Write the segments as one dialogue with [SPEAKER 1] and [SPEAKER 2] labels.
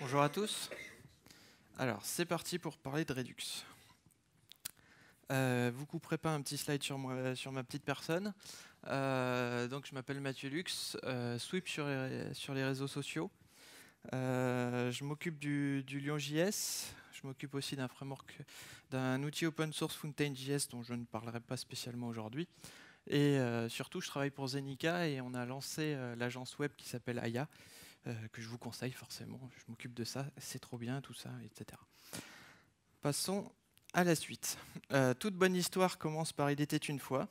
[SPEAKER 1] Bonjour à tous. Alors, c'est parti pour parler de Redux. Euh, vous couperez pas un petit slide sur, moi, sur ma petite personne. Euh, donc, je m'appelle Mathieu Lux, euh, sweep sur les, réseaux sociaux. je m'occupe du, Lyon.js. Je m'occupe aussi d'un framework, d'un outil open source Fountain.js dont je ne parlerai pas spécialement aujourd'hui. Et surtout, je travaille pour Zenica et on a lancé l'agence web qui s'appelle Aya, euh, que je vous conseille forcément. Je m'occupe de ça, c'est trop bien, tout ça, etc. Passons à la suite. Euh, toute bonne histoire commence par Il était une fois.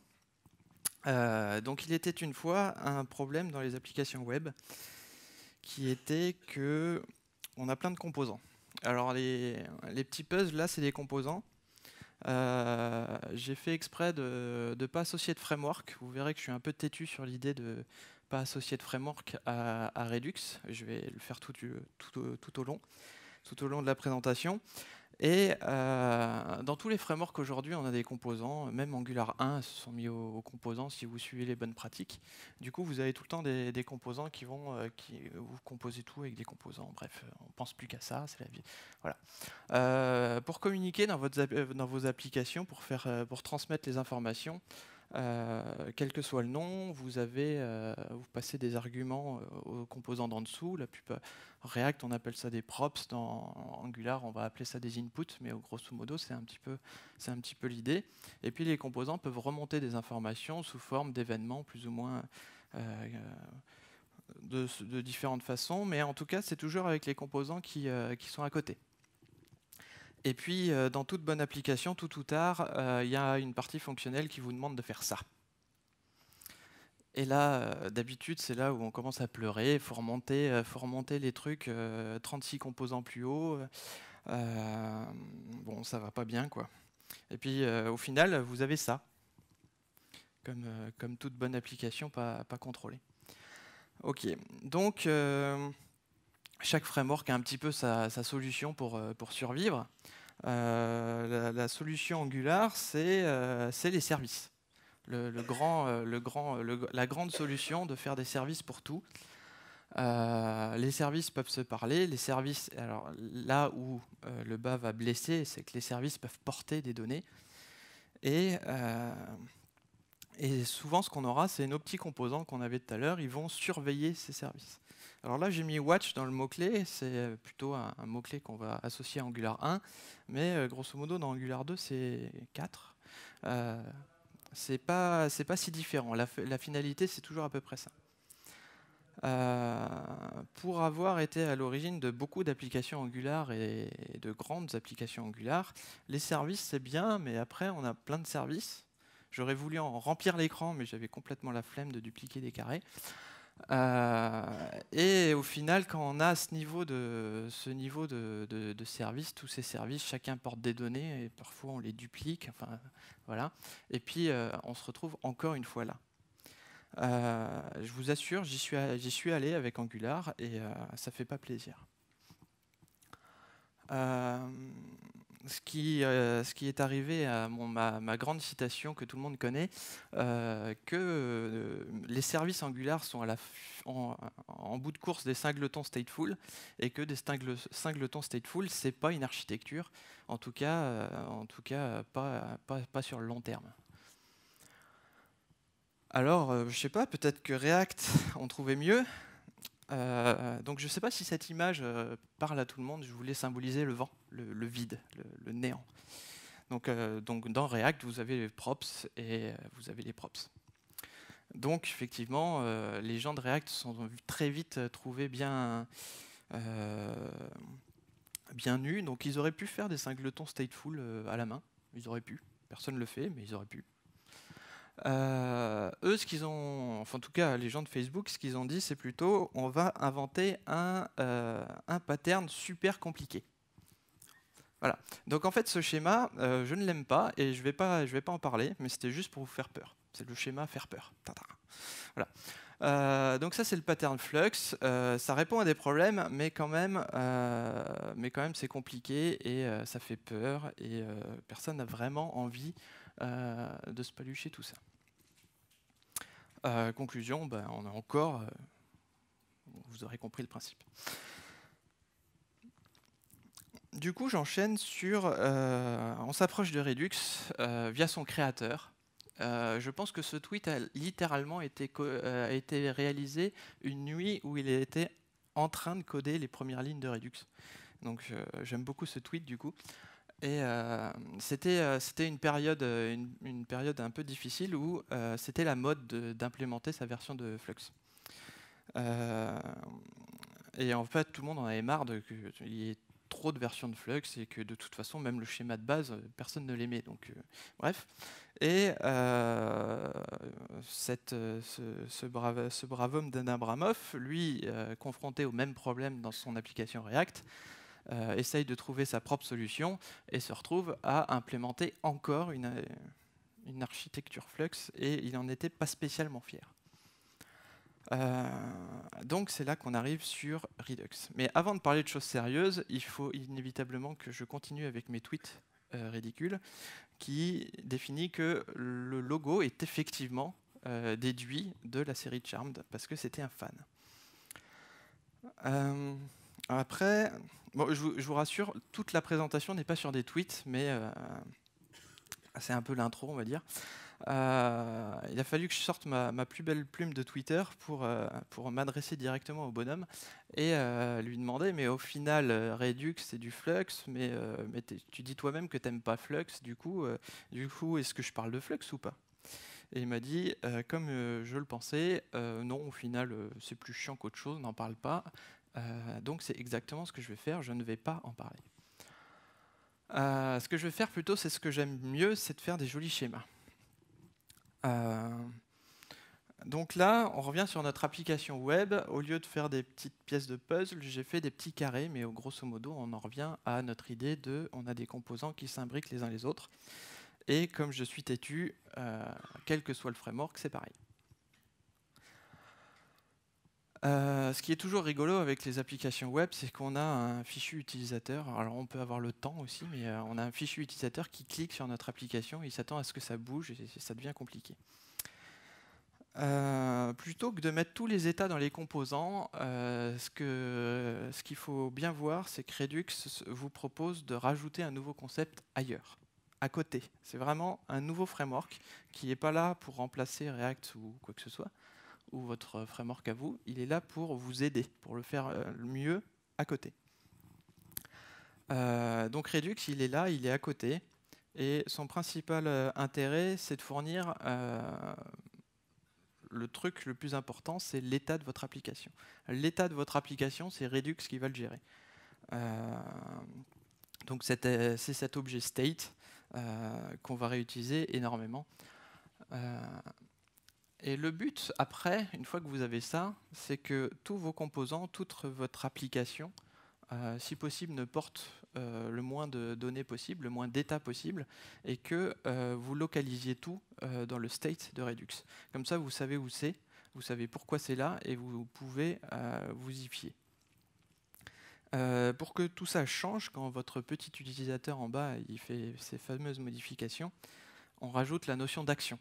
[SPEAKER 1] Euh, donc il était une fois un problème dans les applications web qui était que on a plein de composants. Alors les, petits puzzles là c'est des composants. j'ai fait exprès de ne pas associer de framework. Vous verrez que je suis un peu têtu sur l'idée de, pas associé de framework à, Redux. Je vais le faire tout, euh, euh, tout, au long, tout au long de la présentation. Et euh, dans tous les frameworks aujourd'hui, on a des composants. Même Angular 1 se sont mis aux, composants si vous suivez les bonnes pratiques. Du coup, vous avez tout le temps des, composants qui vont, qui, vous composer tout avec des composants. Bref, on pense plus qu'à ça, c'est la vie. Voilà. pour communiquer dans, votre, dans, vos applications, pour faire, pour transmettre les informations, euh, quel que soit le nom, vous, avez, euh, vous passez des arguments euh, aux composants d'en dessous. La pub React, on appelle ça des props. Dans Angular, on va appeler ça des inputs, mais grosso modo, c'est un petit peu, peu l'idée. Et puis les composants peuvent remonter des informations sous forme d'événements plus ou moins. de, différentes façons, mais en tout cas, c'est toujours avec les composants qui sont à côté. Et puis, euh, dans toute bonne application, tout ou tard, il euh, y a une partie fonctionnelle qui vous demande de faire ça. Et là, euh, d'habitude, c'est là où on commence à pleurer. Il faut, remonter, les trucs 36 composants plus haut. bon, ça va pas bien, quoi. Et puis, au final, vous avez ça, comme, comme toute bonne application pas, pas contrôlée. Ok, donc chaque framework a un petit peu sa, solution pour, euh, survivre. Euh, la, solution Angular, c'est euh, les services. la grande solution de faire des services pour tout. les services peuvent se parler. Les services, alors là où le bas va blesser, c'est que les services peuvent porter des données. et souvent, ce qu'on aura, c'est nos petits composants qu'on avait tout à l'heure. Ils vont surveiller ces services. Alors là, j'ai mis watch dans le mot-clé, c'est euh, plutôt un, mot-clé qu'on va associer à Angular 1, mais euh, grosso modo, dans Angular 2, c'est 4. Euh, c'est pas, si différent, la, finalité, c'est toujours à peu près ça. pour avoir été à l'origine de beaucoup d'applications Angular et de grandes applications Angular, les services, c'est bien, mais après, on a plein de services. J'aurais voulu en remplir l'écran, mais j'avais complètement la flemme de dupliquer des carrés. Euh, et au final, quand on a ce niveau, de, ce niveau de, de, service, tous ces services, chacun porte des données et parfois on les duplique. Enfin, voilà. Et puis, euh, on se retrouve encore une fois là. Euh, je vous assure, j'y suis, suis, allé avec Angular et ça ça fait pas plaisir. Euh, ce qui, est arrivé à ma, grande citation que tout le monde connaît, euh, que euh, les services Angular sont en, bout de course des singletons stateful, et que des singletons stateful, c'est pas une architecture, en tout cas, en tout cas pas, sur le long terme. Alors, je sais pas, peut-être que React, on trouvait mieux, euh, donc je ne sais pas si cette image euh, parle à tout le monde, je voulais symboliser le vent, le, vide, le, néant. Euh, donc, dans React, vous avez les props et vous avez les props. Donc effectivement, les gens de React se sont très vite trouvés bien, bien nus, donc ils auraient pu faire des singletons stateful à la main, ils auraient pu, personne ne le fait, mais ils auraient pu. Euh, eux, ce qu'ils ont, enfin en tout cas les gens de Facebook, ce qu'ils ont dit, c'est plutôt on va inventer un, euh, un, pattern super compliqué. Voilà. Donc en fait, ce schéma, euh, je ne l'aime pas et je vais pas, je vais pas en parler, mais c'était juste pour vous faire peur. C'est le schéma faire peur. Voilà. donc ça, c'est le pattern flux. ça répond à des problèmes, mais quand même, mais quand même, c'est compliqué et ça fait peur et personne n'a vraiment envie euh, de se palucher tout ça. Euh, conclusion, ben, on a encore, euh, vous aurez compris le principe. Du coup, j'enchaîne sur, on s'approche de Redux via son créateur. je pense que ce tweet a littéralement été, été, réalisé une nuit où il était en train de coder les premières lignes de Redux. Donc j'aime beaucoup ce tweet du coup. Et euh, c'était euh, euh, une, période, un peu difficile où c'était la mode d'implémenter sa version de Flux. et en fait, tout le monde en avait marre qu'il y ait trop de versions de Flux et que de toute façon, même le schéma de base, personne ne l'aimait. Donc, bref. Et ce, brave, homme brave homme lui, confronté au même problème dans son application React, euh, essaye de trouver sa propre solution et se retrouve à implémenter encore une, euh, architecture Flux et il n'en était pas spécialement fier. Euh, donc c'est là qu'on arrive sur Redux. Mais avant de parler de choses sérieuses, il faut inévitablement que je continue avec mes tweets ridicules qui définit que le logo est effectivement déduit de la série Charmed parce que c'était un fan. Après, je, vous, rassure, toute la présentation n'est pas sur des tweets, mais euh, c'est un peu l'intro, on va dire. Euh, il a fallu que je sorte ma, plus belle plume de Twitter pour, euh, pour m'adresser directement au bonhomme et lui demander, mais au final, Redux, c'est du Flux, mais, mais tu dis toi-même que t'aimes pas Flux, du coup, du coup est-ce que je parle de Flux ou pas et il m'a dit, comme je le pensais, non, au final, c'est plus chiant qu'autre chose, n'en parle pas. Euh, donc c'est exactement ce que je vais faire, je ne vais pas en parler. Euh, ce que je vais faire plutôt, c'est ce que j'aime mieux, c'est de faire des jolis schémas. Euh, donc là, on revient sur notre application web. Au lieu de faire des petites pièces de puzzle, j'ai fait des petits carrés, mais grosso modo, on en revient à notre idée de on a des composants qui s'imbriquent les uns les autres. Et comme je suis têtu, quel que soit le framework, c'est pareil. Euh, ce qui est toujours rigolo avec les applications web, c'est qu'on a un fichu utilisateur. Alors on peut avoir le temps aussi, mais euh, on a un fichu utilisateur qui clique sur notre application, il s'attend à ce que ça bouge et ça devient compliqué. Euh, plutôt que de mettre tous les états dans les composants, ce qu'il faut bien voir, c'est que Redux vous propose de rajouter un nouveau concept ailleurs à côté. C'est vraiment un nouveau framework qui n'est pas là pour remplacer React ou quoi que ce soit, ou votre framework à vous, il est là pour vous aider, pour le faire euh, le mieux à côté. Euh, donc Redux, il est là, il est à côté, et son principal euh, intérêt, c'est de fournir le truc le plus important, c'est l'état de votre application. L'état de votre application, c'est Redux qui va le gérer. donc c'est cet objet state qu'on va réutiliser énormément. Et le but, après, une fois que vous avez ça, c'est que tous vos composants, toute votre application, euh, si possible, ne porte euh, le moins de données possible, le moins d'états possible, et que euh, vous localisiez tout dans le state de Redux. Comme ça, vous savez où c'est, vous savez pourquoi c'est là, et vous pouvez vous y fier. pour que tout ça change, quand votre petit utilisateur en bas il fait ses fameuses modifications, on rajoute la notion d'action.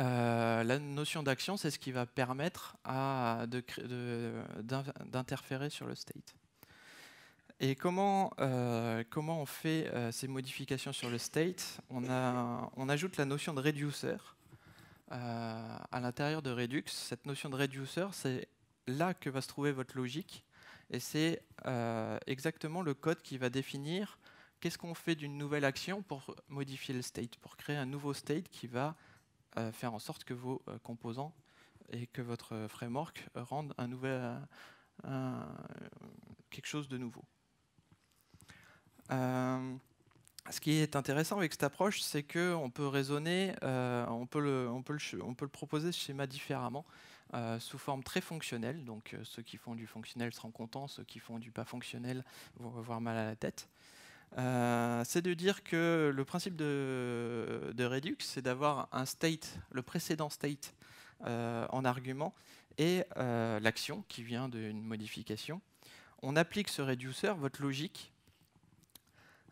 [SPEAKER 1] Euh, la notion d'action, c'est ce qui va permettre d'interférer de, sur le state. Et comment, euh, comment on fait euh, ces modifications sur le state on, a, on, ajoute la notion de reducer. à l'intérieur de Redux, cette notion de reducer, c'est là que va se trouver votre logique. Et c'est exactement le code qui va définir qu'est-ce qu'on fait d'une nouvelle action pour modifier le state, pour créer un nouveau state qui va euh, faire en sorte que vos euh, composants et que votre framework rendent un nouvel, euh, quelque chose de nouveau. ce qui est intéressant avec cette approche, c'est qu'on peut raisonner, on, peut le, on, peut le, on, peut le, proposer ce schéma différemment, sous forme très fonctionnelle. Donc ceux qui font du fonctionnel seront contents, ceux qui font du pas fonctionnel vont avoir mal à la tête. Euh, c'est de dire que le principe de, Redux, c'est d'avoir un state, le précédent state euh, en argument et euh, l'action qui vient d'une modification. On applique ce reducer, votre logique,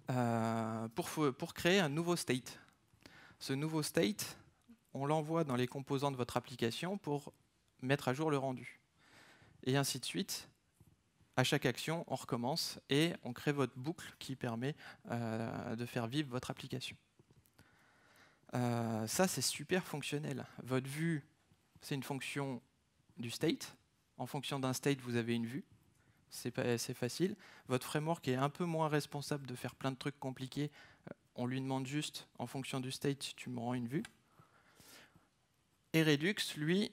[SPEAKER 1] pour créer un nouveau state. Ce nouveau state, on l'envoie dans les composants de votre application pour mettre à jour le rendu. Et ainsi de suite, à chaque action, on recommence et on crée votre boucle qui permet euh, de faire vivre votre application. Euh, ça, c'est super fonctionnel. Votre vue, c'est une fonction du state. En fonction d'un state, vous avez une vue. C'est facile. Votre framework est un peu moins responsable de faire plein de trucs compliqués. Euh, on lui demande juste, en fonction du state, tu me rends une vue. Et Redux, lui,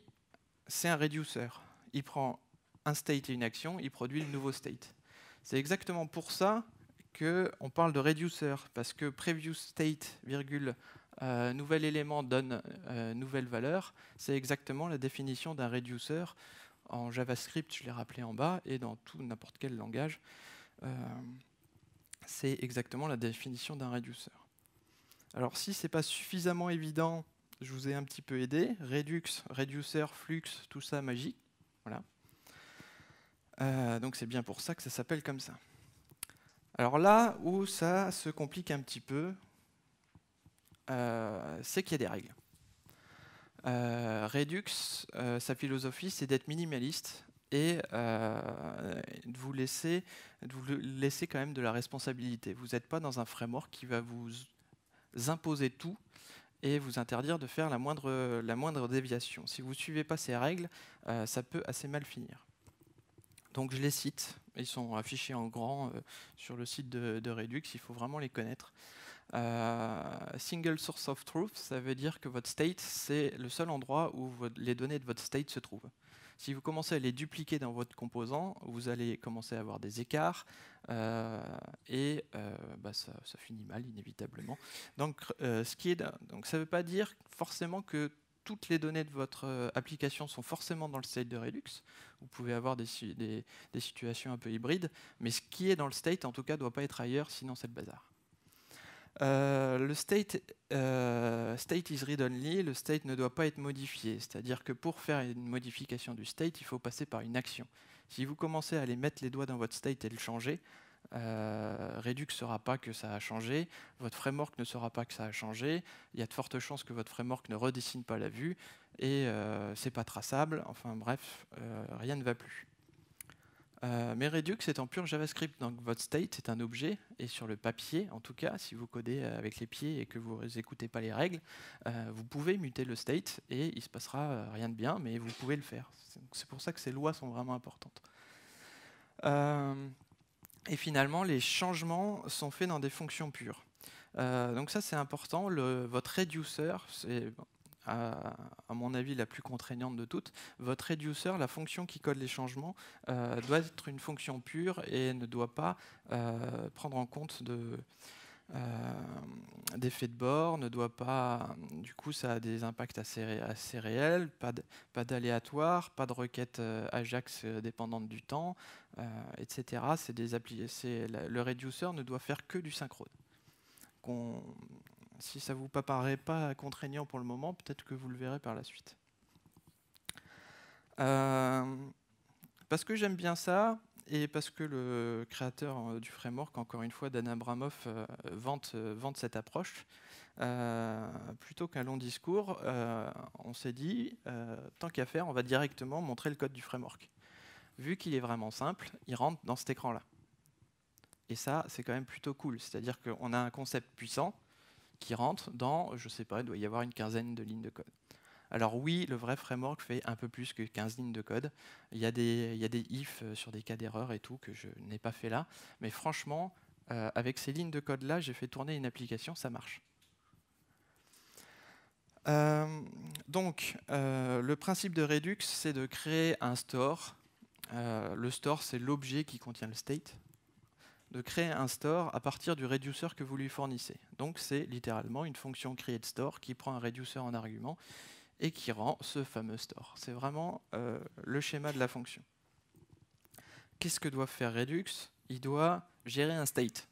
[SPEAKER 1] c'est un Reducer. Il prend un state et une action, il produit le nouveau state. C'est exactement pour ça qu'on parle de reducer, parce que preview state, virgule, euh, nouvel élément donne euh, nouvelle valeur, c'est exactement la définition d'un reducer en JavaScript, je l'ai rappelé en bas, et dans tout n'importe quel langage. Euh, c'est exactement la définition d'un reducer. Alors si ce n'est pas suffisamment évident, je vous ai un petit peu aidé. Redux, reducer, flux, tout ça magique. Voilà. Euh, donc c'est bien pour ça que ça s'appelle comme ça. Alors là où ça se complique un petit peu, euh, c'est qu'il y a des règles. Euh, Redux, sa philosophie, c'est d'être minimaliste et de, vous laisser, de vous laisser quand même de la responsabilité. Vous n'êtes pas dans un framework qui va vous imposer tout et vous interdire de faire la moindre, la moindre déviation. Si vous ne suivez pas ces règles, ça peut assez mal finir. Donc je les cite, ils sont affichés en grand euh, sur le site de, Redux, il faut vraiment les connaître. Euh, single source of truth, ça veut dire que votre state, c'est le seul endroit où les données de votre state se trouvent. Si vous commencez à les dupliquer dans votre composant, vous allez commencer à avoir des écarts euh, et bah, ça, finit mal inévitablement. Donc, est... donc ça ne veut pas dire forcément que toutes les données de votre euh, application sont forcément dans le state de Redux. Vous pouvez avoir des, situations un peu hybrides, mais ce qui est dans le state, en tout cas, ne doit pas être ailleurs, sinon c'est le bazar. Euh, le state, euh, state is read only, le state ne doit pas être modifié. C'est-à-dire que pour faire une modification du state, il faut passer par une action. Si vous commencez à aller mettre les doigts dans votre state et le changer, euh, Redux ne saura pas que ça a changé, votre framework ne saura pas que ça a changé, il y a de fortes chances que votre framework ne redessine pas la vue, et euh, c'est pas traçable, enfin bref, euh, rien ne va plus. mais Redux est en pur JavaScript, donc votre state est un objet, et sur le papier, en tout cas, si vous codez avec les pieds et que vous n'écoutez pas les règles, vous pouvez muter le state et il se passera rien de bien, mais vous pouvez le faire. C'est pour ça que ces lois sont vraiment importantes. Et finalement, les changements sont faits dans des fonctions pures. Euh, donc ça, c'est important. votre reducer, c'est euh, à, mon avis la plus contraignante de toutes, votre reducer, la fonction qui code les changements, euh, doit être une fonction pure et ne doit pas prendre en compte de, euh, d'effet de bord, ne doit pas. Du coup, ça a des impacts assez, assez réels, pas d'aléatoire, pas de requête euh, Ajax euh, dépendante du temps, etc. C'est des appli le reducer ne doit faire que du synchrone. si ça vous paraît pas contraignant pour le moment, peut-être que vous le verrez par la suite. parce que j'aime bien ça, et parce que le créateur euh, du framework, encore une fois, Dan Abramov, euh, vante, euh, vante, cette approche, plutôt qu'un long discours, on s'est dit, tant qu'à faire, on va directement montrer le code du framework. Vu qu'il est vraiment simple, il rentre dans cet écran-là. Et ça, c'est quand même plutôt cool. C'est-à-dire qu'on a un concept puissant qui rentre dans, je ne sais pas, il doit y avoir une quinzaine de lignes de code. Alors oui, le vrai framework fait un peu plus que 15 lignes de code. Il y a des, il ifs euh, sur des cas d'erreur et tout que je n'ai pas fait là. Mais franchement, euh, avec ces lignes de code-là, j'ai fait tourner une application, ça marche. Euh, donc, le principe de Redux, c'est de créer un store. le store, c'est l'objet qui contient le state. De créer un store à partir du Reducer que vous lui fournissez. Donc, c'est littéralement une fonction store qui prend un Reducer en argument et qui rend ce fameux store. C'est vraiment euh, le schéma de la fonction. Qu'est-ce que doit faire Redux Il doit gérer un state.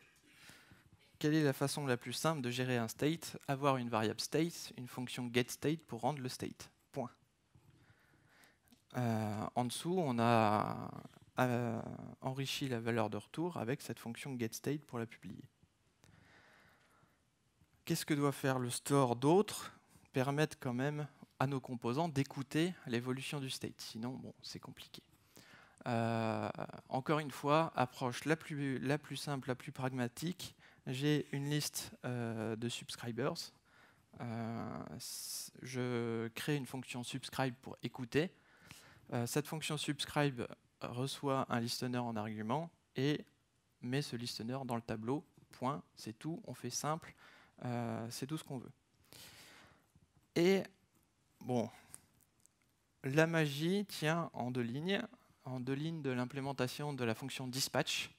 [SPEAKER 1] Quelle est la façon la plus simple de gérer un state Avoir une variable state, une fonction getState pour rendre le state. Point. Euh, en dessous, on a euh, enrichi la valeur de retour avec cette fonction getState pour la publier. Qu'est-ce que doit faire le store d'autres Permettre quand même à nos composants d'écouter l'évolution du state. Sinon, bon, c'est compliqué. Euh, encore une fois, approche la plus, simple, la plus pragmatique. J'ai une liste euh, de subscribers. Euh, je crée une fonction subscribe pour écouter. cette fonction subscribe reçoit un listener en argument et met ce listener dans le tableau. Point, c'est tout, on fait simple, c'est tout ce qu'on veut bon, la magie tient en deux lignes, en deux lignes de l'implémentation de la fonction dispatch.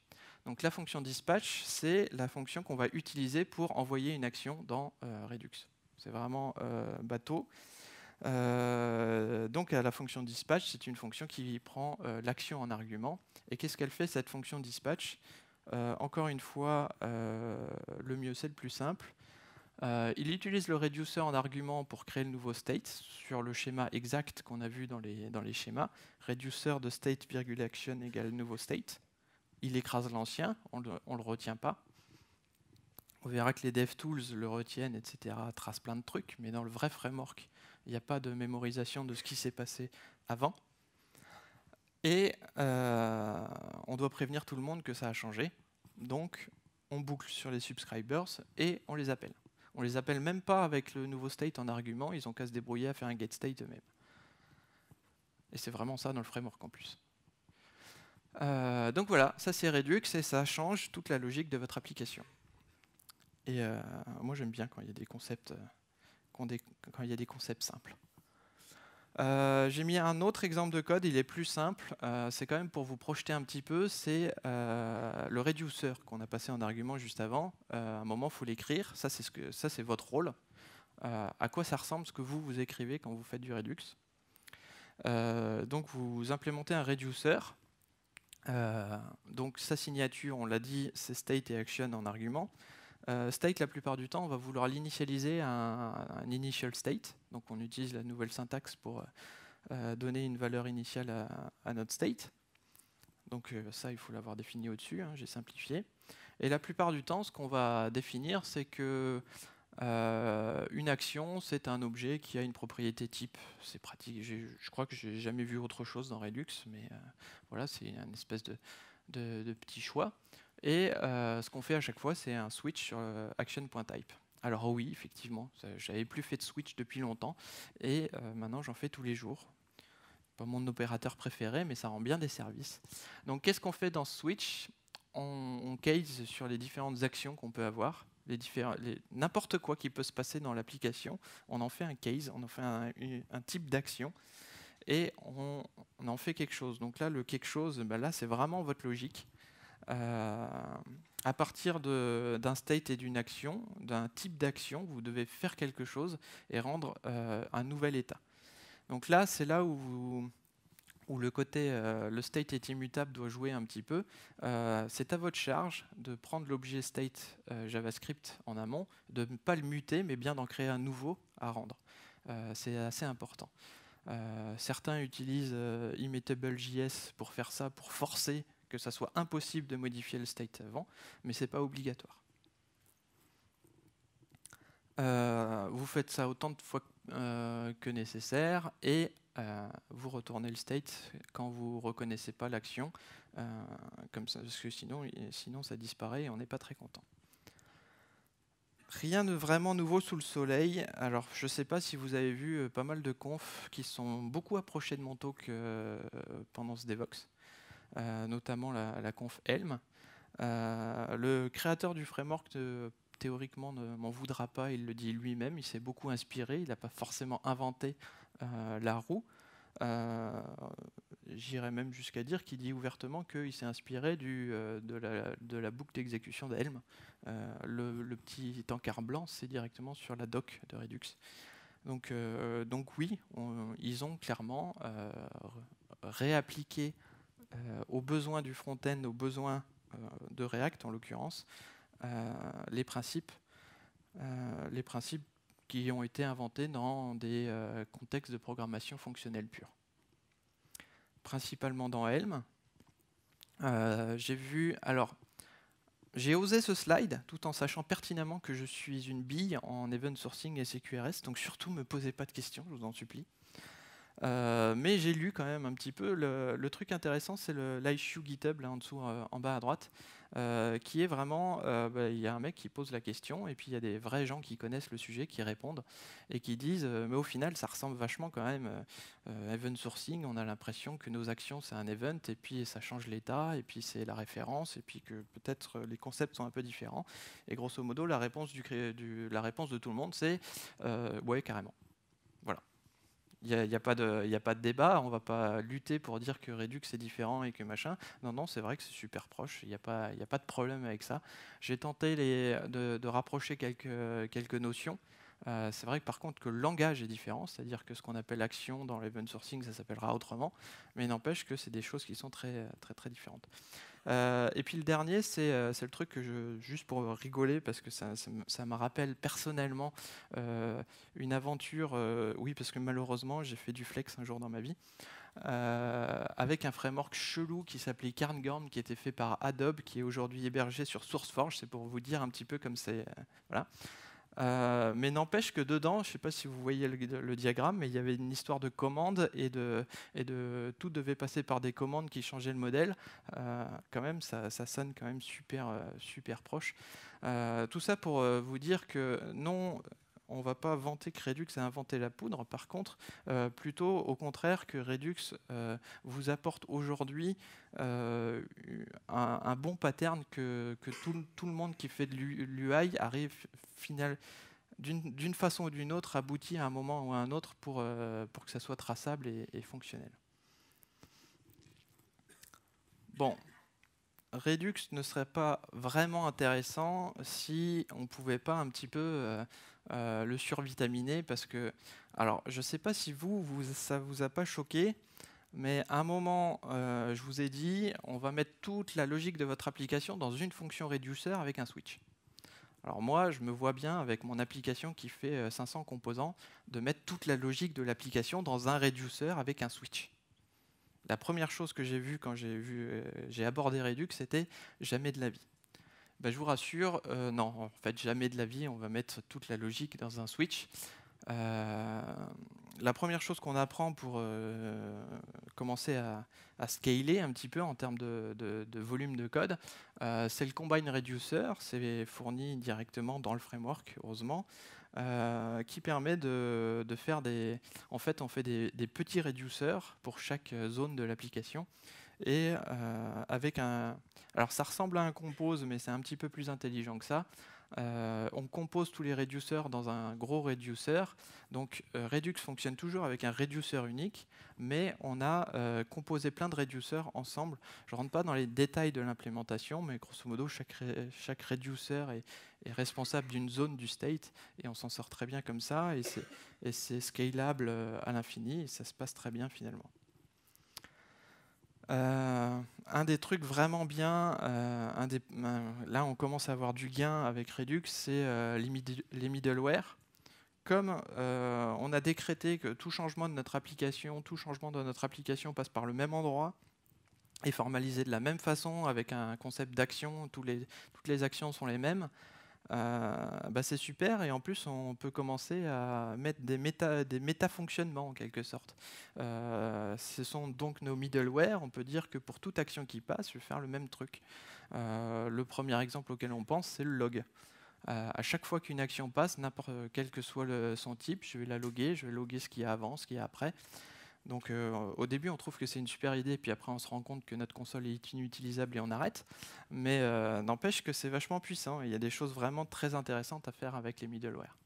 [SPEAKER 1] Donc la fonction dispatch, c'est la fonction qu'on va utiliser pour envoyer une action dans euh, Redux. C'est vraiment euh, bateau. Euh, donc la fonction dispatch, c'est une fonction qui prend l'action en argument. Et qu'est-ce qu'elle fait cette fonction dispatch Encore une fois, le mieux c'est le plus simple. Euh, il utilise le réducer en argument pour créer le nouveau state sur le schéma exact qu'on a vu dans les, dans les schémas. Reducer de state virgule action égale nouveau state. Il écrase l'ancien, on ne le, retient pas. On verra que les dev tools le retiennent, etc. Trace plein de trucs, mais dans le vrai framework, il n'y a pas de mémorisation de ce qui s'est passé avant. Et euh, on doit prévenir tout le monde que ça a changé. Donc, on boucle sur les subscribers et on les appelle. On les appelle même pas avec le nouveau state en argument, ils ont qu'à se débrouiller à faire un get state eux-mêmes. Et c'est vraiment ça dans le framework en plus. Euh, donc voilà, ça c'est Redux et ça change toute la logique de votre application. Et euh, moi j'aime bien quand il des concepts, euh, quand il y a des concepts simples. Euh, j'ai mis un autre exemple de code, il est plus simple, euh, c'est quand même pour vous projeter un petit peu, c'est euh, le reducer qu'on a passé en argument juste avant. à un moment, il faut l'écrire, ça c'est votre rôle. à quoi ça ressemble ce que vous, vous écrivez quand vous faites du Redux Donc vous implémentez un reducer, donc sa signature, on l'a dit, c'est state et action en argument. Euh, state, la plupart du temps, on va vouloir l'initialiser à un, initial state. Donc on utilise la nouvelle syntaxe pour euh, donner une valeur initiale à, notre state. Donc euh, ça, il faut l'avoir défini au-dessus, hein, j'ai simplifié. Et la plupart du temps, ce qu'on va définir, c'est que une action, c'est un objet qui a une propriété type. C'est pratique, je crois que j'ai jamais vu autre chose dans Redux, mais voilà, c'est une espèce de petit choix. Et euh, ce qu'on fait à chaque fois, c'est un switch sur euh, action.type. Alors oui, effectivement, j'avais plus fait de switch depuis longtemps, et euh, maintenant j'en fais tous les jours. Pas mon opérateur préféré, mais ça rend bien des services. Donc qu'est-ce qu'on fait dans ce switch on, case sur les différentes actions qu'on peut avoir les n'importe quoi qui peut se passer dans l'application, on en fait un case, on en fait un, type d'action et on, en fait quelque chose. Donc là, le quelque chose, ben là, c'est vraiment votre logique. Euh, à partir d'un state et d'une action, d'un type d'action, vous devez faire quelque chose et rendre euh, un nouvel état. Donc là, c'est là où, où, le côté euh, le state est immutable doit jouer un petit peu. c'est à votre charge de prendre l'objet state JavaScript en amont, de ne pas le muter, mais bien d'en créer un nouveau à rendre. c'est assez important. certains utilisent ImmutableJS pour faire ça, pour forcer que ça soit impossible de modifier le state avant, mais ce n'est pas obligatoire. Euh, vous faites ça autant de fois que euh, nécessaire et euh, vous retournez le state quand vous ne reconnaissez pas l'action, comme parce que sinon, sinon ça disparaît et on n'est pas très content. Rien de vraiment nouveau sous le soleil. Alors, je ne sais pas si vous avez vu pas mal de confs qui sont beaucoup approchés de mon talk pendant ce Devox. Euh, notamment la, conf Helm. Euh, le créateur du framework euh, théoriquement ne m'en voudra pas, il le dit lui-même, il s'est beaucoup inspiré, il n'a pas forcément inventé la roue. J'irais même jusqu'à dire qu'il dit ouvertement qu'il s'est inspiré de, la, boucle d'exécution d'Helm. Le, le, petit encart blanc, c'est directement sur la doc de Redux. Donc, donc oui, ils ont clairement réappliqué euh, aux besoins du front-end, aux besoins euh, de React en l'occurrence, euh, les principes, les principes qui ont été inventés dans des contextes de programmation fonctionnelle pure. Principalement dans Helm. j'ai vu, alors, j'ai osé ce slide tout en sachant pertinemment que je suis une bille en event sourcing et CQRS, donc surtout ne me posez pas de questions, je vous en supplie. Euh, mais j'ai lu quand même un petit peu. Le, truc intéressant, c'est l'issue GitHub, là en dessous, euh, en bas à droite, euh, qui est vraiment, bah, il y a un mec qui pose la question, et puis il y a des vrais gens qui connaissent le sujet, qui répondent, et qui disent, mais au final, ça ressemble vachement quand même, event sourcing, on a l'impression que nos actions, c'est un event, et puis ça change l'état, et puis c'est la référence, et puis que peut-être les concepts sont un peu différents. Et grosso modo, la réponse, du la réponse de tout le monde, c'est, ouais, carrément. Il n'y a, pas de, débat, on ne va pas lutter pour dire que Redux est différent et que machin. Non, non, c'est vrai que c'est super proche, il n'y a, pas, de problème avec ça. J'ai tenté de, rapprocher quelques, notions. Euh, c'est vrai que par contre que le langage est différent, c'est-à-dire que ce qu'on appelle action dans l'event sourcing, ça s'appellera autrement, mais n'empêche que c'est des choses qui sont très très très différentes. Euh, et puis le dernier, euh, c'est le truc que je, juste pour rigoler, parce que ça, me rappelle personnellement euh, une aventure, oui, parce que malheureusement, j'ai fait du flex un jour dans ma vie, avec un framework chelou qui s'appelait Carngorm, qui était fait par Adobe, qui est aujourd'hui hébergé sur SourceForge, c'est pour vous dire un petit peu comme c'est... voilà. Euh, mais n'empêche que dedans, je ne sais pas si vous voyez le, diagramme, mais il y avait une histoire de commandes et de, tout devait passer par des commandes qui changeaient le modèle. Euh, quand même, ça, sonne quand même super, euh, super proche. tout ça pour vous dire que non, on ne va pas vanter que Redux a inventé la poudre. Par contre, euh, plutôt au contraire que Redux euh, vous apporte aujourd'hui euh, un, bon pattern que, tout, le monde qui fait de l'UI arrive final d'une façon ou d'une autre aboutit à un moment ou à un autre pour, pour que ça soit traçable et, fonctionnel. Bon. Redux ne serait pas vraiment intéressant si on ne pouvait pas un petit peu euh, le survitaminé parce que, alors je ne sais pas si vous, vous ça vous a pas choqué, mais à un moment, euh, je vous ai dit, on va mettre toute la logique de votre application dans une fonction reducer avec un switch. Alors moi, je me vois bien avec mon application qui fait 500 euh, composants, de mettre toute la logique de l'application dans un reducer avec un switch. La première chose que j'ai vue quand j'ai vu j'ai abordé Redux, c'était jamais de la vie. Bah, je vous rassure, euh, non, en fait, jamais de la vie, on va mettre toute la logique dans un switch. Euh, la première chose qu'on apprend pour euh, commencer à, scaler un petit peu en termes de, volume de code, c'est le Combine Reducer, c'est fourni directement dans le framework, heureusement, qui permet de, faire des... En fait, on fait des, des petits reducers pour chaque zone de l'application et euh, avec un... Alors ça ressemble à un compose, mais c'est un petit peu plus intelligent que ça. Euh, on compose tous les réduceurs dans un gros réduceur. Donc euh, Redux fonctionne toujours avec un réduceur unique, mais on a composé plein de réduceurs ensemble. Je ne rentre pas dans les détails de l'implémentation, mais grosso modo, chaque, chaque réduceur est, est responsable d'une zone du state, et on s'en sort très bien comme ça, et c'est scalable à l'infini, et ça se passe très bien finalement. Euh, un des trucs vraiment bien, euh, euh, là on commence à avoir du gain avec Redux, c'est les, middlewares. middleware. Comme on a décrété que tout changement de notre application, tout changement de notre application passe par le même endroit, et formalisé de la même façon avec un concept d'action, toutes les actions sont les mêmes, euh, bah c'est super et en plus on peut commencer à mettre des, méta, des métafonctionnements en quelque sorte. Euh, ce sont donc nos middleware, on peut dire que pour toute action qui passe, je vais faire le même truc. Euh, le premier exemple auquel on pense, c'est le log. à chaque fois qu'une action passe, n'importe quel que soit son type, je vais la loguer, je vais loguer ce qui y a avant, ce qu'il y après. Donc euh, au début, on trouve que c'est une super idée, puis après, on se rend compte que notre console est inutilisable et on arrête. Mais euh, n'empêche que c'est vachement puissant. Il y a des choses vraiment très intéressantes à faire avec les middleware.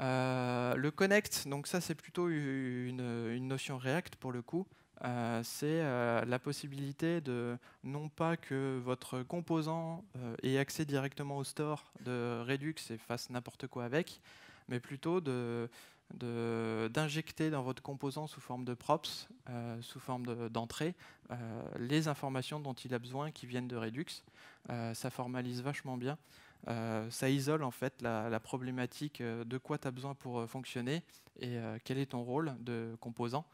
[SPEAKER 1] Euh, le connect, donc ça c'est plutôt une, notion React pour le coup. c'est la possibilité de non pas que votre composant ait accès directement au store de Redux et fasse n'importe quoi avec, mais plutôt de d'injecter dans votre composant sous forme de props, euh, sous forme d'entrée, euh, les informations dont il a besoin qui viennent de Redux. Euh, ça formalise vachement bien. ça isole en fait la, problématique de quoi tu as besoin pour fonctionner et quel est ton rôle de composant.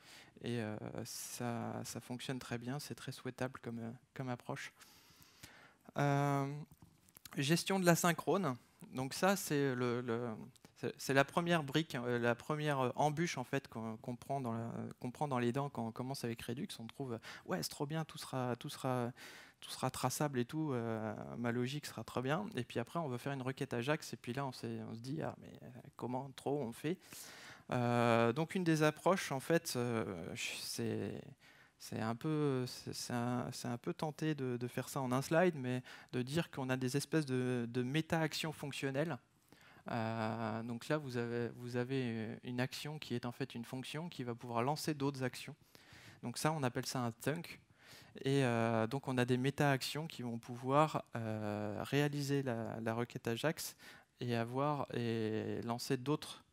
[SPEAKER 1] Et ça, fonctionne très bien, c'est très souhaitable comme, approche. gestion de l'asynchrone. Donc ça, c'est le c'est la première brique, hein, euh, la première euh, embûche en fait euh, qu'on prend, dans les dents quand on commence avec Redux. On trouve ouais, c'est trop bien, tout sera, tout tout sera traçable et tout. ma logique sera très bien. Et puis après, on va faire une requête à Ajax et puis là, on, on se dit ah mais comment trop on fait. donc une des approches en fait, c'est un peu c'est un, peu tenté de, faire ça en un slide, mais de dire qu'on a des espèces de méta-actions fonctionnelles euh, donc là, vous avez, vous avez, euh, une action qui est en fait une fonction qui va pouvoir lancer d'autres actions. Donc ça, on appelle ça un thunk. Et euh, donc on a des méta-actions qui vont pouvoir réaliser la, la, requête Ajax et avoir et lancer d'autres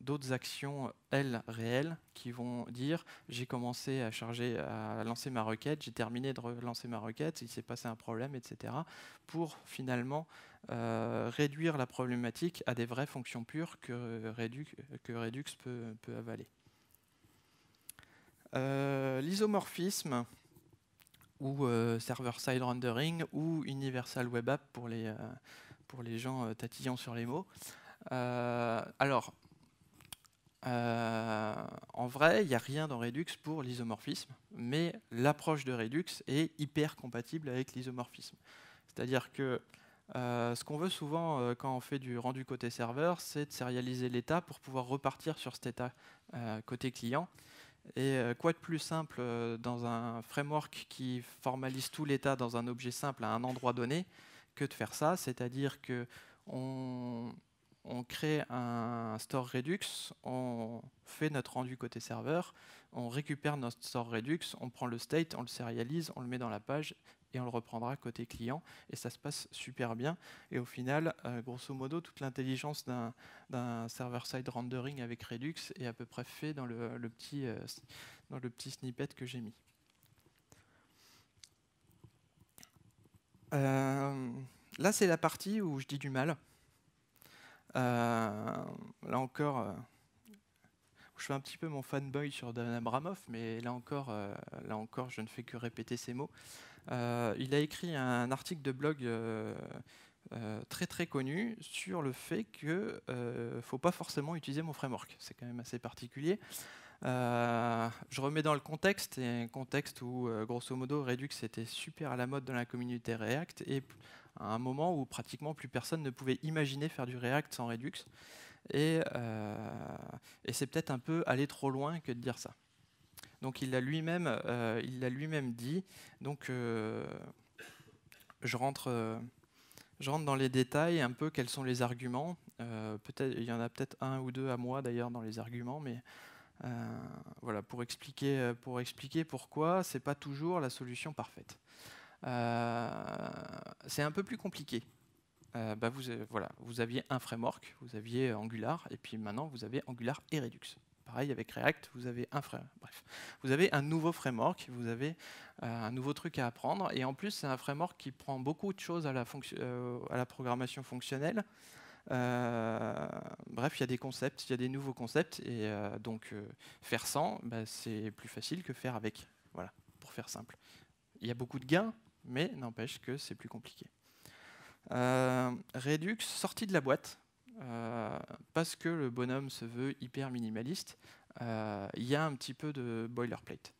[SPEAKER 1] d'autres actions, elles, réelles, qui vont dire j'ai commencé à charger, à lancer ma requête, j'ai terminé de relancer ma requête, il s'est passé un problème, etc. pour finalement euh, réduire la problématique à des vraies fonctions pures que Redux, peut, avaler. Euh, l'isomorphisme ou euh, server-side rendering ou universal web app pour les, pour les gens tatillants sur les mots. alors, euh, en vrai, il n'y a rien dans Redux pour l'isomorphisme, mais l'approche de Redux est hyper compatible avec l'isomorphisme. C'est-à-dire que euh, ce qu'on veut souvent euh, quand on fait du rendu côté serveur, c'est de sérialiser l'état pour pouvoir repartir sur cet état côté client. Et quoi de plus simple dans un framework qui formalise tout l'état dans un objet simple à un endroit donné que de faire ça, c'est-à-dire que on on crée un store Redux, on fait notre rendu côté serveur, on récupère notre store Redux, on prend le state, on le sérialise, on le met dans la page et on le reprendra côté client. Et ça se passe super bien. Et au final, euh, grosso modo, toute l'intelligence d'un server-side rendering avec Redux est à peu près fait dans le, petit, euh, dans le petit snippet que j'ai mis. Euh, là, c'est la partie où je dis du mal. Euh, là encore, euh, je fais un petit peu mon fanboy sur Dan Abramoff, mais là encore, euh, là encore je ne fais que répéter ces mots. il a écrit un article de blog très très connu sur le fait qu'il ne faut pas forcément utiliser mon framework. C'est quand même assez particulier. je remets dans le contexte, un contexte où grosso modo Redux était super à la mode dans la communauté React et à un moment où pratiquement plus personne ne pouvait imaginer faire du React sans Redux. Et, euh, c'est peut-être un peu aller trop loin que de dire ça. Donc il l'a lui-même euh, lui dit. Donc euh, je, rentre, rentre dans les détails un peu quels sont les arguments. il y en a peut-être un ou deux à moi d'ailleurs dans les arguments, mais voilà pour expliquer pour expliquer pourquoi c'est pas toujours la solution parfaite. Euh, c'est un peu plus compliqué. Euh, bah vous, euh, voilà, vous aviez un framework, vous aviez Angular, et puis maintenant vous avez Angular et Redux. Pareil avec React, vous avez un framework. Bref, vous avez un nouveau framework, vous avez un nouveau truc à apprendre, et en plus c'est un framework qui prend beaucoup de choses à la, à la programmation fonctionnelle. bref, il y a des concepts, il y a des nouveaux concepts, et donc faire sans, bah, c'est plus facile que faire avec. Voilà, pour faire simple. Il y a beaucoup de gains, mais n'empêche que c'est plus compliqué. Euh, Redux, sorti de la boîte, euh, parce que le bonhomme se veut hyper minimaliste, euh, il y a un petit peu de boilerplate.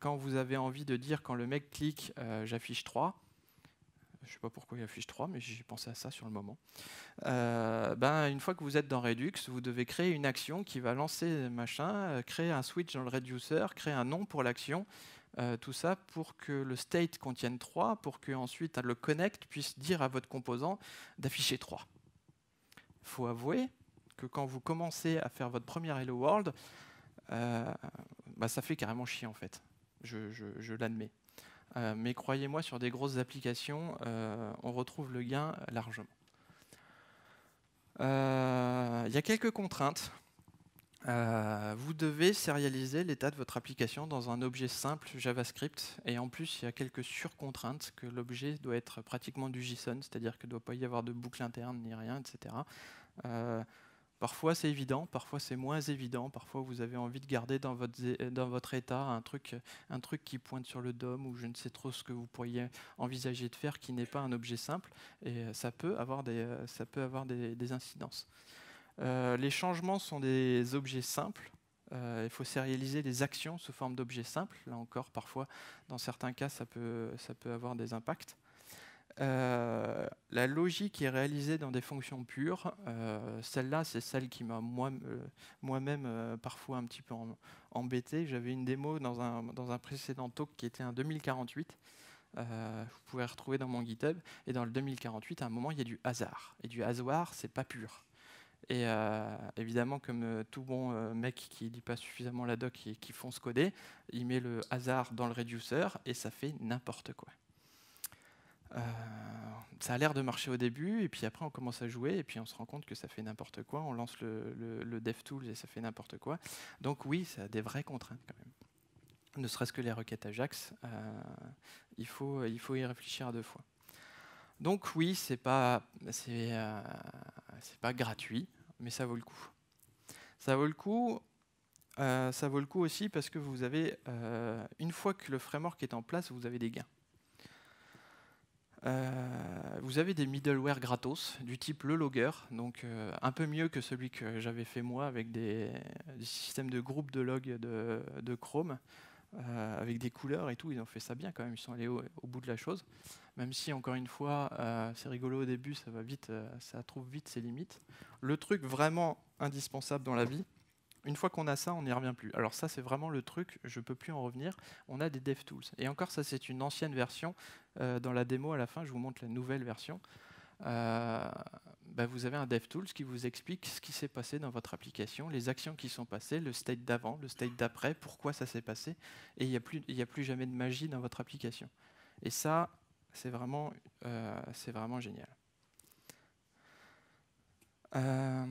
[SPEAKER 1] quand vous avez envie de dire, quand le mec clique j'affiche 3, je ne sais pas pourquoi il affiche 3, mais j'ai pensé à ça sur le moment. ben, une fois que vous êtes dans Redux, vous devez créer une action qui va lancer machin, créer un switch dans le reducer, créer un nom pour l'action, euh, tout ça pour que le state contienne 3, pour que ensuite le connect puisse dire à votre composant d'afficher 3. Il faut avouer que quand vous commencez à faire votre première Hello World, euh, bah, ça fait carrément chier en fait, je, l'admets. Euh, mais croyez-moi, sur des grosses applications, on retrouve le gain largement. Il y a quelques contraintes euh, vous devez sérialiser l'état de votre application dans un objet simple JavaScript. Et en plus, il y a quelques surcontraintes que l'objet doit être pratiquement du JSON, c'est-à-dire qu'il ne doit pas y avoir de boucle interne ni rien, etc. Euh, parfois c'est évident, parfois c'est moins évident, parfois vous avez envie de garder dans votre, euh, dans votre état un truc, un truc qui pointe sur le DOM ou je ne sais trop ce que vous pourriez envisager de faire qui n'est pas un objet simple. Et ça peut avoir des, ça peut avoir des incidences. Euh, les changements sont des objets simples. Euh, il faut sérialiser les actions sous forme d'objets simples. Là encore, parfois, dans certains cas, ça peut, avoir des impacts. Euh, la logique est réalisée dans des fonctions pures. Celle-là, c'est celle qui m'a moi-même parfois un petit peu embêté. J'avais une démo dans un, dans un, précédent talk qui était un 2048. vous pouvez retrouver dans mon GitHub. Et dans le 2048, à un moment, il y a du hasard. Et du hasard, c'est pas pur. Et euh, évidemment, comme euh, tout bon euh, mec qui ne lit pas suffisamment la doc et qui fonce coder, il met le hasard dans le reducer et ça fait n'importe quoi. ça a l'air de marcher au début, et puis après on commence à jouer, et puis on se rend compte que ça fait n'importe quoi. On lance le, le, le DevTools et ça fait n'importe quoi. Donc oui, ça a des vraies contraintes quand même. Ne serait-ce que les requêtes Ajax, il faut y réfléchir à deux fois. Donc oui, c'est pas, euh, pas gratuit, mais ça vaut le coup. Ça vaut le coup. Euh, ça vaut le coup aussi parce que vous avez, euh, une fois que le framework est en place, vous avez des gains. vous avez des middleware gratos du type le logger, donc un peu mieux que celui que j'avais fait moi avec des, systèmes de groupe de log de Chrome. Euh, avec des couleurs et tout. Ils ont fait ça bien quand même, ils sont allés au, bout de la chose. Même si, encore une fois, euh, c'est rigolo au début, ça va vite, euh, ça trouve vite ses limites. Le truc vraiment indispensable dans la vie, une fois qu'on a ça, on n'y revient plus. Alors ça, c'est vraiment le truc, je ne peux plus en revenir. On a des DevTools. Et encore, ça, c'est une ancienne version. dans la démo, à la fin, je vous montre la nouvelle version. Bah, vous avez un DevTools qui vous explique ce qui s'est passé dans votre application, les actions qui sont passées, le state d'avant, le state d'après, pourquoi ça s'est passé, et il n'y a, plus, jamais de magie dans votre application. Et ça, c'est vraiment, euh, génial. Euh,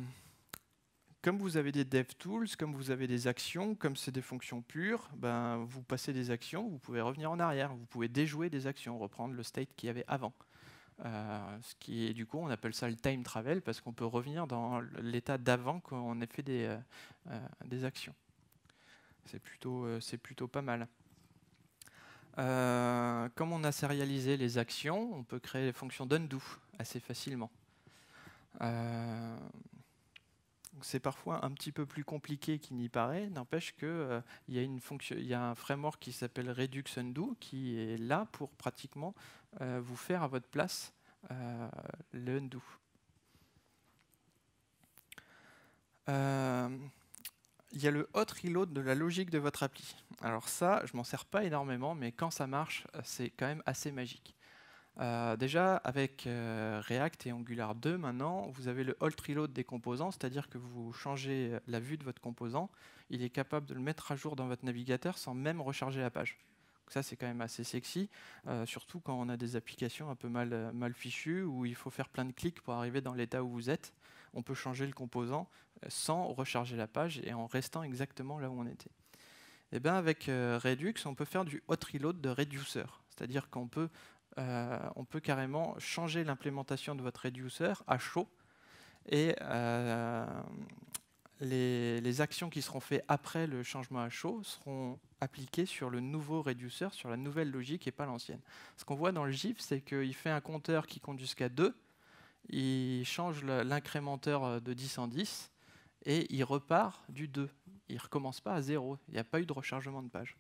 [SPEAKER 1] comme vous avez des dev tools, comme vous avez des actions, comme c'est des fonctions pures, ben, vous passez des actions, vous pouvez revenir en arrière, vous pouvez déjouer des actions, reprendre le state qu'il y avait avant. Euh, ce qui est du coup, on appelle ça le time travel parce qu'on peut revenir dans l'état d'avant qu'on ait fait euh, euh, des, actions. C'est plutôt, plutôt pas mal. comme on a sérialisé les actions, on peut créer les fonctions d'undo assez facilement. c'est parfois un petit peu plus compliqué qu'il n'y paraît, n'empêche qu'il il y, y, a un framework qui s'appelle Redux Undo qui est là pour pratiquement euh, vous faire à votre place euh, le undo. Euh, il y a le hot reload de la logique de votre appli. Alors ça, je m'en sers pas énormément, mais quand ça marche, c'est quand même assez magique. déjà, avec React et Angular 2, maintenant, vous avez le hot reload des composants, c'est-à-dire que vous changez la vue de votre composant, il est capable de le mettre à jour dans votre navigateur sans même recharger la page ça, c'est quand même assez sexy, euh, surtout quand on a des applications un peu mal, euh, mal fichues où il faut faire plein de clics pour arriver dans l'état où vous êtes. On peut changer le composant euh, sans recharger la page et en restant exactement là où on était. Et eh bien avec Redux, on peut faire du hot reload de reducer, c'est-à-dire qu'on peut, peut carrément changer l'implémentation de votre reducer à chaud et, les, actions qui seront faites après le changement à chaud seront appliquées sur le nouveau réduceur, sur la nouvelle logique et pas l'ancienne. Ce qu'on voit dans le GIF, c'est qu'il fait un compteur qui compte jusqu'à 2, il change l'incrémenteur euh, de 10 en 10, et il repart du 2. Il ne recommence pas à 0. Il n'y a pas eu de rechargement de page.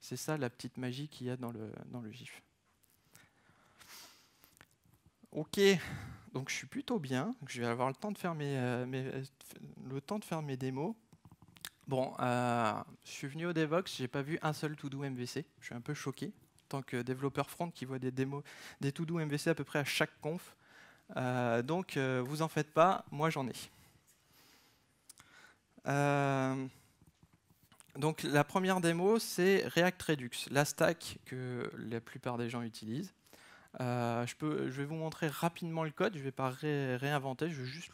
[SPEAKER 1] C'est ça la petite magie qu'il y a dans le, dans le GIF. OK. Donc je suis plutôt bien, je vais avoir le temps de faire mes, euh, euh, le temps de faire démos. Bon, euh, je suis venu au DevOps, j'ai pas vu un seul to-do MVC, je suis un peu choqué. tant que développeur front qui voit des démos, des to-do MVC à peu près à chaque conf. donc vous en faites pas, moi j'en ai. donc la première démo, c'est React Redux, la stack que la plupart des gens utilisent. Euh, je, peux, je vais vous montrer rapidement le code, je ne vais pas réinventer, je juste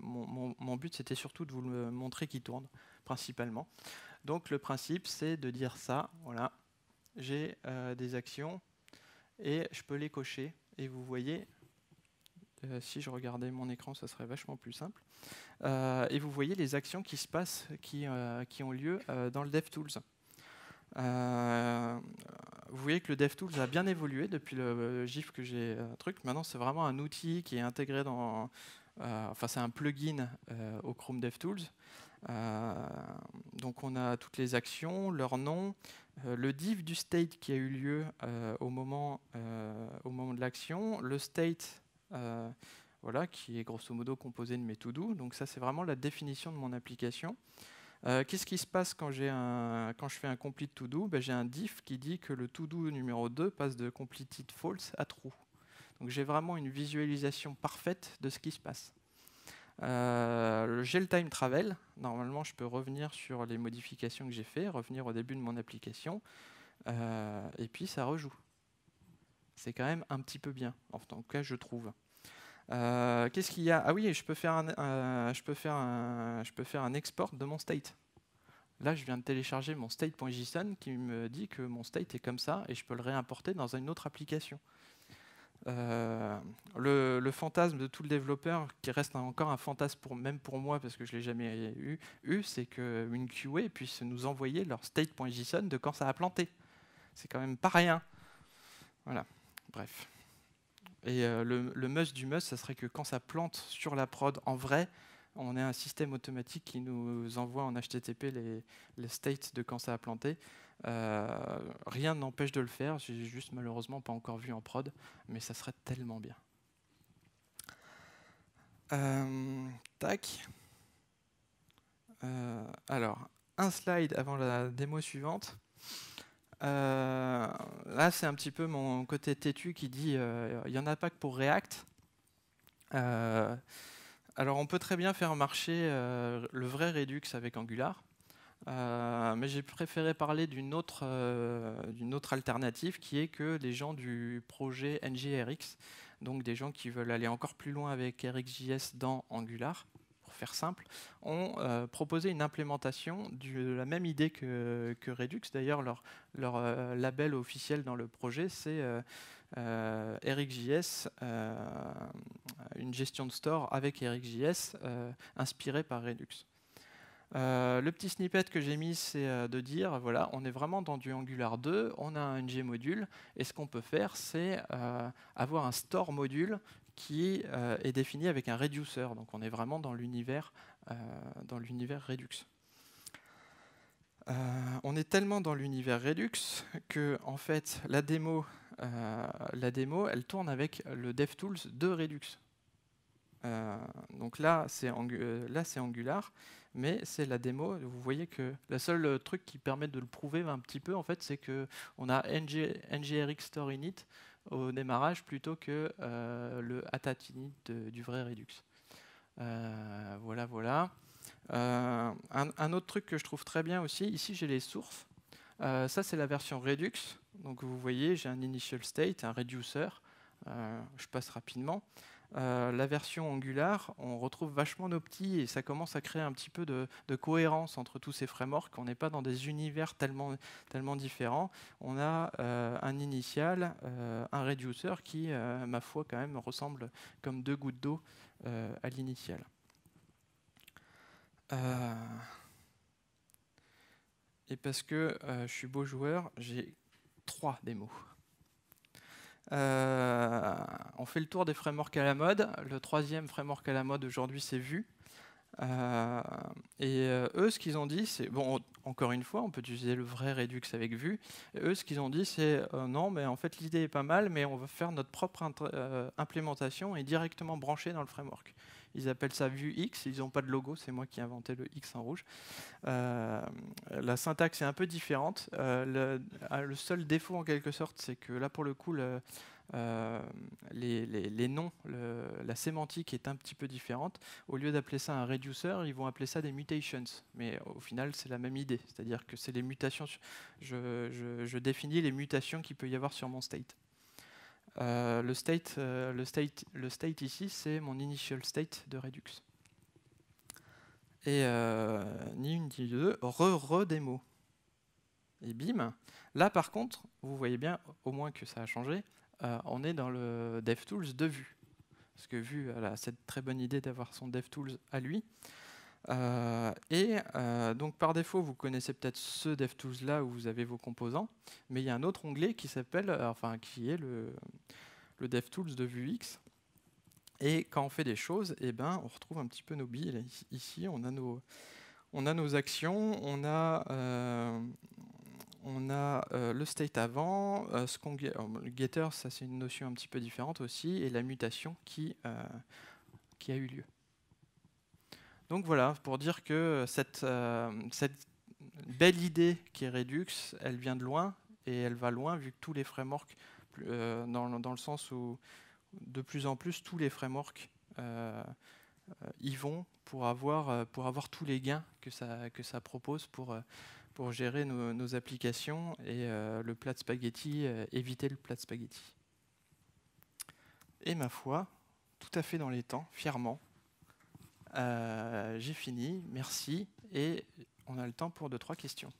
[SPEAKER 1] mon, but c'était surtout de vous le montrer qui tourne, principalement. Donc le principe c'est de dire ça, voilà, j'ai euh, des actions et je peux les cocher. Et vous voyez, euh, si je regardais mon écran, ça serait vachement plus simple. et vous voyez les actions qui se passent, qui, qui ont lieu dans le DevTools vous voyez que le DevTools a bien évolué depuis le euh, GIF que j'ai euh, truc. Maintenant, c'est vraiment un outil qui est intégré dans. Euh, enfin, c'est un plugin au Chrome DevTools. donc, on a toutes les actions, leur nom, le div du state qui a eu lieu au, moment, au moment de l'action, le state voilà, qui est grosso modo composé de mes to-do. Donc ça, c'est vraiment la définition de mon application. Euh, qu'est-ce qui se passe quand, je fais un complete to do ben, J'ai un diff qui dit que le to do numéro 2 passe de completed false à true. Donc j'ai vraiment une visualisation parfaite de ce qui se passe. Euh, j'ai le time travel. Normalement, je peux revenir sur les modifications que j'ai faites, revenir au début de mon application, euh, et puis ça rejoue. C'est quand même un petit peu bien, en tout cas, je trouve. Euh, qu'est-ce qu'il y a Ah oui, je peux, faire un, euh, je, peux faire un, je peux faire un export de mon state. Là, je viens de télécharger mon state.json qui me dit que mon state est comme ça et je peux le réimporter dans une autre application. Euh, le, fantasme de tout le développeur, qui reste encore un fantasme pour, même pour moi parce que je ne l'ai jamais eu, eu c'est qu'une QA puisse nous envoyer leur state.json de quand ça a planté. C'est quand même pas rien. Voilà, bref. Et euh, le, must du must, ça serait que quand ça plante sur la prod en vrai, on a un système automatique qui nous envoie en HTTP les, les states de quand ça a planté. Euh, rien n'empêche de le faire, j'ai juste malheureusement pas encore vu en prod, mais ça serait tellement bien. Euh, tac. alors, un slide avant la démo suivante. Euh, là, c'est un petit peu mon côté têtu qui dit euh, il n'y en a pas que pour React. Euh, alors, on peut très bien faire marcher le vrai Redux avec Angular. mais j'ai préféré parler d'une autre, autre, alternative qui est que des gens du projet NGRX, donc des gens qui veulent aller encore plus loin avec RxJS dans Angular, faire simple, ont euh, proposé une implémentation de la même idée que, Redux. D'ailleurs, leur, euh, label officiel dans le projet, c'est euh, RxJS, une gestion de store avec RxJS inspirée par Redux. le petit snippet que j'ai mis, c'est de dire, voilà, on est vraiment dans du Angular 2, on a un NG module, et ce qu'on peut faire, c'est avoir un store module qui euh, est défini avec un reducer. Donc on est vraiment dans l'univers euh, Redux. Euh, on est tellement dans l'univers Redux que en fait la démo, la démo, elle tourne avec le DevTools de Redux. donc là c'est Angular, mais c'est la démo. Vous voyez que le seul truc qui permet de le prouver un petit peu en fait, c'est que on a NG, ngrx store init au démarrage plutôt que euh, le Atatini du vrai Redux. Euh, voilà, voilà. Euh, un, un, autre truc que je trouve très bien aussi, ici j'ai les sources. ça c'est la version Redux. Donc vous voyez, j'ai un initial state, un reducer. je passe rapidement. Euh, la version Angular, on retrouve vachement nos petits et ça commence à créer un petit peu de, cohérence entre tous ces frameworks. On n'est pas dans des univers tellement, tellement différents. On a euh, un initial, euh, un reducer qui, ma foi, quand même ressemble comme deux gouttes d'eau à l'initial. Et parce que je suis beau joueur, j'ai trois démos. Euh, on fait le tour des frameworks à la mode. Le troisième framework à la mode aujourd'hui, c'est Vue. Euh, et euh, eux, ce qu'ils ont dit, c'est bon. Encore une fois, on peut utiliser le vrai Redux avec Vue. eux, ce qu'ils ont dit, c'est non, mais en fait, l'idée est pas mal, mais on va faire notre propre implémentation et directement brancher dans le framework. Ils appellent ça vue X. Ils n'ont pas de logo. C'est moi qui ai inventé le X en rouge. Euh, la syntaxe est un peu différente. Euh, ah, le, seul défaut, en quelque sorte, c'est que là, pour le coup, euh, les, noms, la sémantique est un petit peu différente. Au lieu d'appeler ça un reducer, ils vont appeler ça des mutations. Mais au final, c'est la même idée. C'est-à-dire que c'est les mutations. Je, je définis les mutations qu'il peut y avoir sur mon state. Euh, le, state, euh, le, state, le state ici, c'est mon initial state de Redux. Et euh, ni une ni deux, re re Et bim, là par contre, vous voyez bien, au moins que ça a changé, on est dans le DevTools de vue. Parce que vu a cette très bonne idée d'avoir son DevTools à lui, euh, et euh, donc par défaut, vous connaissez peut-être ce DevTools là où vous avez vos composants, mais il y a un autre onglet qui s'appelle, euh, enfin qui est le, le DevTools de Vuex. Et quand on fait des choses, eh ben, on retrouve un petit peu nos billes. Ici, on a nos, on a nos actions, on a, on a le state avant, ce qu'on le getter, ça c'est une notion un petit peu différente aussi, et la mutation qui, qui a eu lieu. Donc voilà, pour dire que euh, euh, cette, belle idée qui est Redux, elle vient de loin, et elle va loin vu que tous les frameworks, euh, dans, le sens où de plus en plus tous les frameworks y vont pour avoir, pour avoir tous les gains que ça, que ça propose pour, pour gérer nos, applications et le plat spaghetti, éviter le plat de spaghetti. Et ma foi, tout à fait dans les temps, fièrement, euh, j'ai fini, merci, et on a le temps pour deux, trois questions.